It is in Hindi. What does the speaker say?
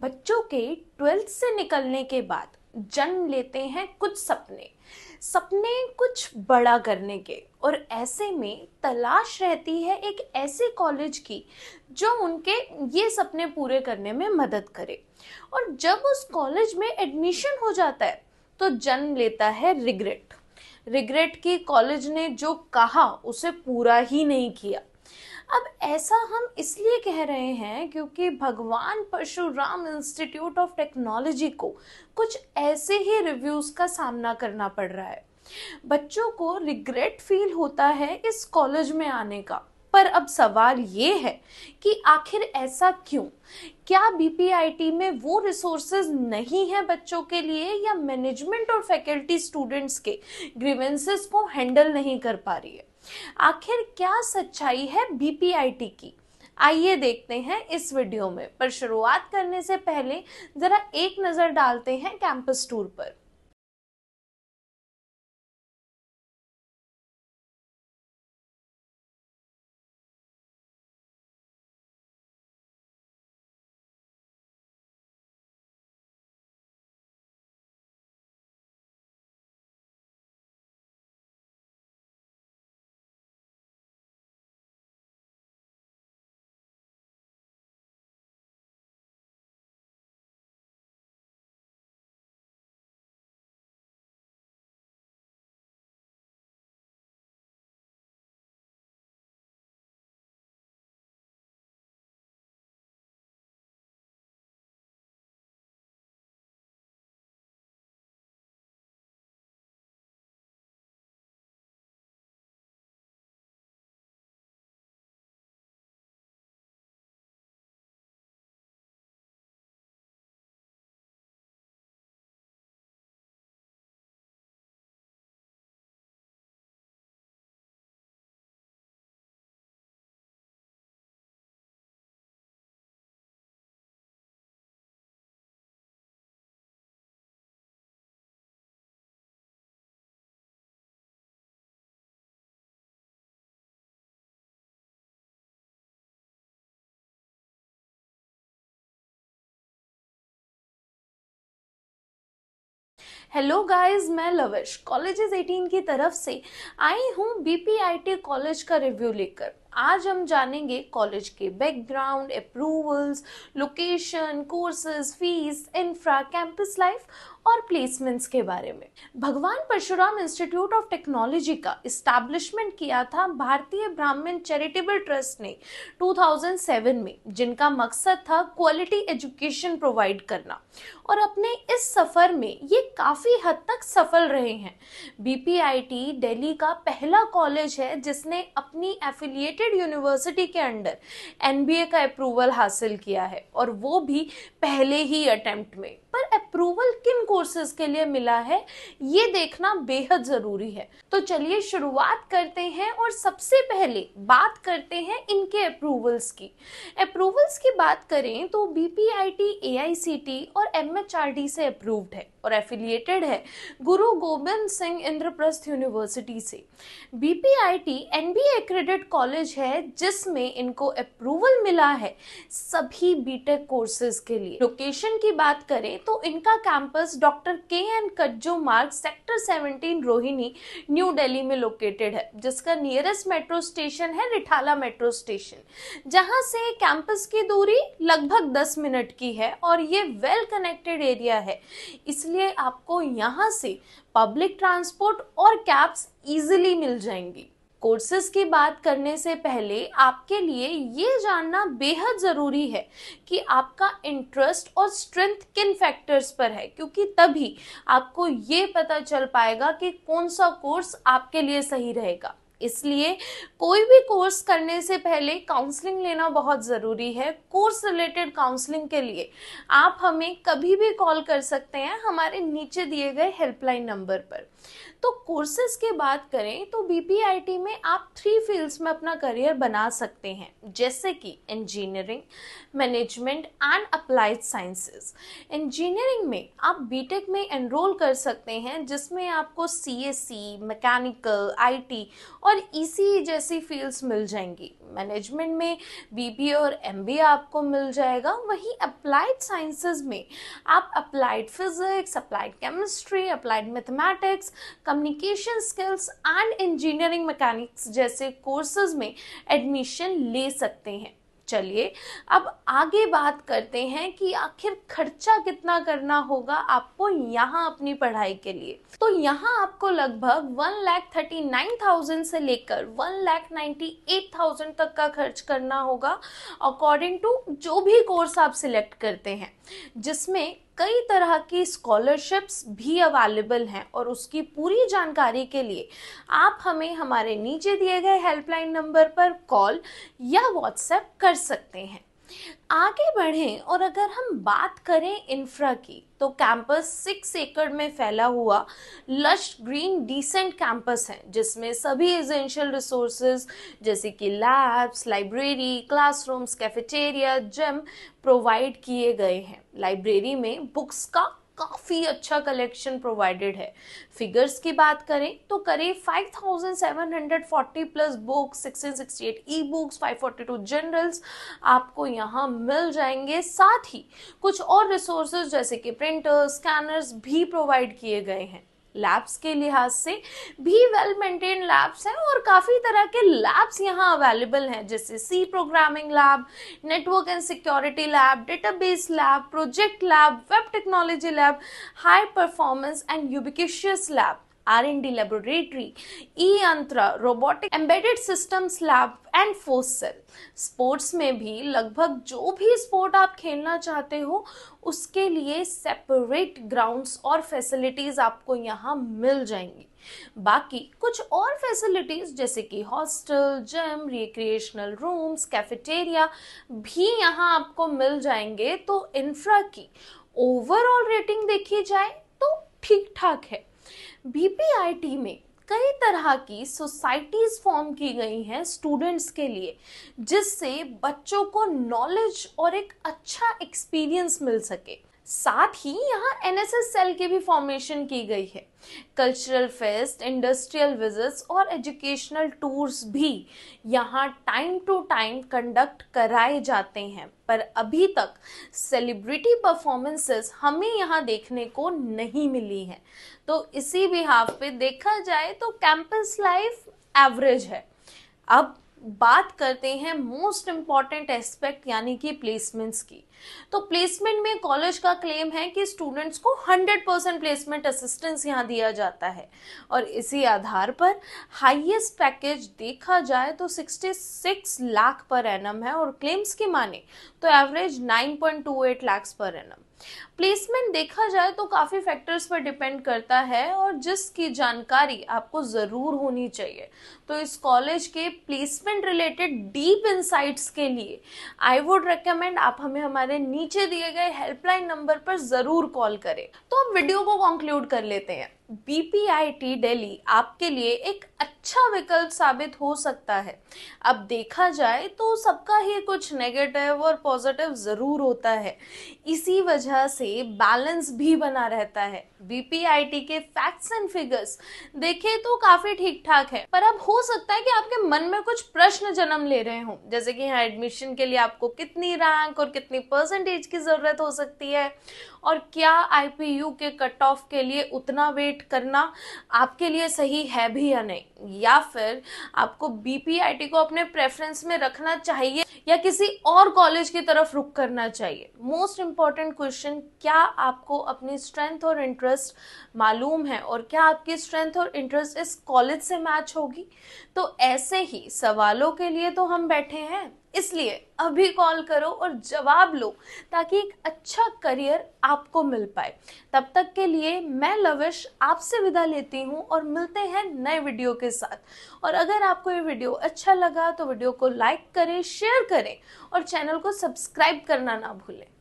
बच्चों के ट्वेल्थ से निकलने के बाद जन्म लेते हैं कुछ सपने सपने कुछ बड़ा करने के और ऐसे में तलाश रहती है एक ऐसे कॉलेज की जो उनके ये सपने पूरे करने में मदद करे और जब उस कॉलेज में एडमिशन हो जाता है तो जन्म लेता है रिग्रेट रिग्रेट की कॉलेज ने जो कहा उसे पूरा ही नहीं किया अब ऐसा हम इसलिए कह रहे हैं क्योंकि भगवान परशुराम इंस्टीट्यूट ऑफ टेक्नोलॉजी को कुछ ऐसे ही रिव्यूज़ का सामना करना पड़ रहा है बच्चों को रिग्रेट फील होता है इस कॉलेज में आने का पर अब सवाल ये है कि आखिर ऐसा क्यों क्या बीपीआईटी में वो रिसोर्सेज नहीं है बच्चों के लिए या मैनेजमेंट और फैकल्टी स्टूडेंट्स के ग्रीवेंसेस को हैंडल नहीं कर पा रही है आखिर क्या सच्चाई है बीपीआईटी की आइए देखते हैं इस वीडियो में पर शुरुआत करने से पहले जरा एक नजर डालते हैं कैंपस टूर पर हेलो गाइस मैं लविश कॉलेजेस 18 की तरफ से आई हूँ बीपीआईटी कॉलेज का रिव्यू लेकर आज हम जानेंगे कॉलेज के background approvals location courses fees infra campus life और प्लेसमेंट्स के बारे में Bhagwan Parshuram institute of technology का इस्टेब्लिशमेंट किया था भारतीय ब्राह्मण चैरिटेबल ट्रस्ट ने 2007 में जिनका मकसद था क्वालिटी एजुकेशन प्रोवाइड करना और अपने इस सफ़र में ये काफ़ी हद तक सफल रहे हैं बीपीआईटी दिल्ली का पहला कॉलेज है जिसने अपनी एफिलिएटेड रेप्यूटेड यूनिवर्सिटी के अंडर एन का अप्रूवल हासिल किया है और वो भी पहले ही अटेम्प्ट में पर अप्रूवल किन कोर्सेज के लिए मिला है ये देखना बेहद जरूरी है तो चलिए शुरुआत करते हैं और सबसे पहले बात करते हैं इनके अप्रूवल्स की अप्रूवल्स की बात करें तो बीपीआईटी पी और एम से अप्रूव्ड है और एफिलिएटेड है गुरु गोबिंद सिंह इंद्रप्रस्थ यूनिवर्सिटी से बीपीआईटी एनबीए क्रेडिट कॉलेज है जिसमें इनको अप्रूवल मिला है सभी बीटेक कोर्सेज के लिए लोकेशन की बात करें तो इनका campus doctor K N Katju Marg sector 17 Rohini new Delhi में लोकेटेड है जिसका नियरेस्ट मेट्रो स्टेशन है रिठाला मेट्रो स्टेशन जहां से कैंपस की दूरी लगभग 10 मिनट की है और ये वेल कनेक्टेड एरिया है इसलिए इसलिए आपको यहाँ से पब्लिक ट्रांसपोर्ट और कैब्स इजीली मिल जाएंगी कोर्सेज की बात करने से पहले आपके लिए ये जानना बेहद ज़रूरी है कि आपका इंटरेस्ट और स्ट्रेंथ किन फैक्टर्स पर है क्योंकि तभी आपको ये पता चल पाएगा कि कौन सा कोर्स आपके लिए सही रहेगा इसलिए कोई भी कोर्स करने से पहले काउंसलिंग लेना बहुत ज़रूरी है कोर्स रिलेटेड काउंसलिंग के लिए आप हमें कभी भी कॉल कर सकते हैं हमारे नीचे दिए गए हेल्पलाइन नंबर पर तो कोर्सेज की बात करें तो बीपीआईटी में आप थ्री फील्ड्स में अपना करियर बना सकते हैं जैसे कि engineering management and applied sciences engineering में आप बीटेक में एनरोल कर सकते हैं जिसमें आपको C S C mechanical T और और इसी जैसी फील्ड्स मिल जाएंगी मैनेजमेंट में बी और एम आपको मिल जाएगा वहीं अप्लाइड साइंसेज में आप applied physics applied chemistry applied mathematics communication skills and engineering mechanics जैसे कोर्सेज में एडमिशन ले सकते हैं चलिए अब आगे बात करते हैं कि आखिर खर्चा कितना करना होगा आपको यहाँ अपनी पढ़ाई के लिए तो यहाँ आपको लगभग one lakh thirty nine thousand से लेकर one lakh ninety eight thousand तक का खर्च करना होगा अकॉर्डिंग टू जो भी कोर्स आप सिलेक्ट करते हैं जिसमें कई तरह की स्कॉलरशिप्स भी अवेलेबल हैं और उसकी पूरी जानकारी के लिए आप हमें हमारे नीचे दिए गए हेल्पलाइन नंबर पर कॉल या व्हाट्सएप कर सकते हैं आगे बढ़ें और अगर हम बात करें इंफ्रा की तो कैंपस सिक्स एकड़ में फैला हुआ लश ग्रीन डिसेंट कैंपस है जिसमें सभी एजेंशियल रिसोर्सेज जैसे कि labs library classrooms cafeteria gym provide किए गए हैं लाइब्रेरी में बुक्स का काफ़ी अच्छा कलेक्शन प्रोवाइडेड है फिगर्स की बात करें तो करीब 5740 plus books 1668 E books 542 journals आपको यहाँ मिल जाएंगे साथ ही कुछ और रिसोर्सेज जैसे कि प्रिंटर्स स्कैनर्स भी प्रोवाइड किए गए हैं लैब्स के लिहाज से भी वेल मेंटेन लैब्स हैं और काफ़ी तरह के लैब्स यहाँ अवेलेबल हैं जैसे C programming lab network and security lab database lab project lab web technology lab high performance and ubiquitous lab R D laboratory E Yantra robotic embedded systems lab and force cell sports में भी लगभग जो भी स्पोर्ट आप खेलना चाहते हो उसके लिए सेपरेट ग्राउंड्स और फैसिलिटीज़ आपको यहाँ मिल जाएंगी बाकी कुछ और फैसिलिटीज़ जैसे कि hostel gym recreational rooms cafeteria भी यहाँ आपको मिल जाएंगे तो इंफ्रा की ओवरऑल रेटिंग देखी जाए तो ठीक ठाक है बीपीआईटी में कई तरह की सोसाइटीज़ फॉर्म की गई हैं स्टूडेंट्स के लिए जिससे बच्चों को नॉलेज और एक अच्छा एक्सपीरियंस मिल सके साथ ही यहाँ एनएसएस सेल की भी फॉर्मेशन की गई है कल्चरल फेस्ट इंडस्ट्रियल विजिट्स और एजुकेशनल टूर्स भी यहाँ टाइम टू टाइम कंडक्ट कराए जाते हैं पर अभी तक सेलिब्रिटी परफॉर्मेंसेस हमें यहाँ देखने को नहीं मिली हैं तो इसी बिहाफ पे देखा जाए तो कैंपस लाइफ एवरेज है अब बात करते हैं मोस्ट इम्पॉर्टेंट एस्पेक्ट यानी कि प्लेसमेंट्स की तो प्लेसमेंट में कॉलेज का क्लेम है कि स्टूडेंट्स को 100 परसेंट प्लेसमेंट असिस्टेंस यहाँ दिया जाता है और इसी आधार पर हाईएस्ट पैकेज देखा जाए तो 66 लाख पर एनम है और क्लेम्स की माने तो average 9.28 lakh per annum placement देखा जाए तो काफ़ी फैक्टर्स पर डिपेंड करता है और जिसकी जानकारी आपको ज़रूर होनी चाहिए तो इस कॉलेज के प्लेसमेंट रिलेटेड डीप इंसाइट्स के लिए आई वुड रिकमेंड आप हमें हमारे नीचे दिए गए हेल्पलाइन नंबर पर ज़रूर कॉल करें तो अब वीडियो को कंक्लूड कर लेते हैं बी पी बीपीआईटी दिल्ली आपके लिए एक अच्छा अच्छा विकल्प साबित हो सकता है अब देखा जाए तो सबका ही कुछ नेगेटिव और पॉजिटिव ज़रूर होता है इसी वजह से बैलेंस भी बना रहता है बीपीआईटी के फैक्ट्स एंड फिगर्स देखे तो काफ़ी ठीक ठाक है पर अब हो सकता है कि आपके मन में कुछ प्रश्न जन्म ले रहे हों जैसे कि यहाँ एडमिशन के लिए आपको कितनी रैंक और कितनी परसेंटेज की ज़रूरत हो सकती है और क्या आईपीयू के कट ऑफ के लिए उतना वेट करना आपके लिए सही है भी या नहीं या फिर आपको बीपीआईटी को अपने प्रेफरेंस में रखना चाहिए या किसी और कॉलेज की तरफ रुक करना चाहिए मोस्ट इंपॉर्टेंट क्वेश्चन क्या आपको अपनी स्ट्रेंथ और इंटरेस्ट मालूम है और क्या आपकी स्ट्रेंथ और इंटरेस्ट इस कॉलेज से मैच होगी तो ऐसे ही सवालों के लिए तो हम बैठे हैं इसलिए अभी कॉल करो और जवाब लो ताकि एक अच्छा करियर आपको मिल पाए तब तक के लिए मैं लविश आपसे विदा लेती हूँ और मिलते हैं नए वीडियो के साथ और अगर आपको ये वीडियो अच्छा लगा तो वीडियो को लाइक करें शेयर करें और चैनल को सब्सक्राइब करना ना भूलें